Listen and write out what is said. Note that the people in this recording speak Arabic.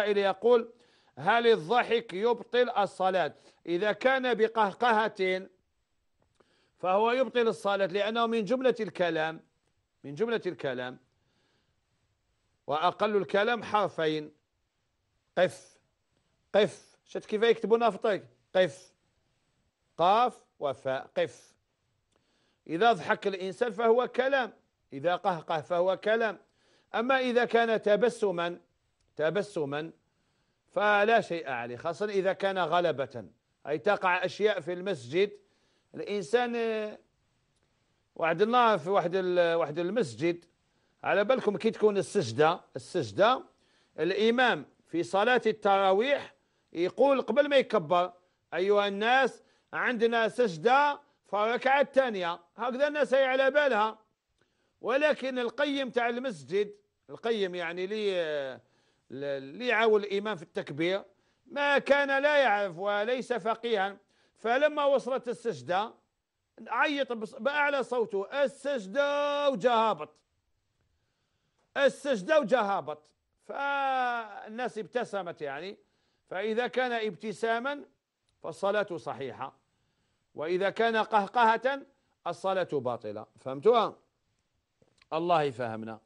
السائل يقول هل الضحك يبطل الصلاة إذا كان بقهقهة فهو يبطل الصلاة لأنه من جملة الكلام من جملة الكلام وأقل الكلام حرفين قف قف شفت كيف يكتبون في الطريق قف قاف وفاء قف إذا ضحك الإنسان فهو كلام إذا قهقه فهو كلام أما إذا كان تبسما تبسما فلا شيء عليه خاصة إذا كان غلبة أي تقع أشياء في المسجد الإنسان وعد الله في واحد واحد المسجد على بالكم كي تكون السجدة السجدة الإمام في صلاة التراويح يقول قبل ما يكبر أيها الناس عندنا سجدة فركعة الثانية هكذا الناس هي على بالها ولكن القيم تاع المسجد القيم يعني لي آه، اللي يعاون الإمام في التكبير ما كان لا يعرف وليس فقيها فلما وصلت السجدة عيط بأعلى صوته السجدة وجا هابط السجدة وجا هابط فالناس ابتسمت يعني فإذا كان ابتساما فالصلاة صحيحة وإذا كان قهقهة الصلاة باطلة فهمتوها الله يفهمنا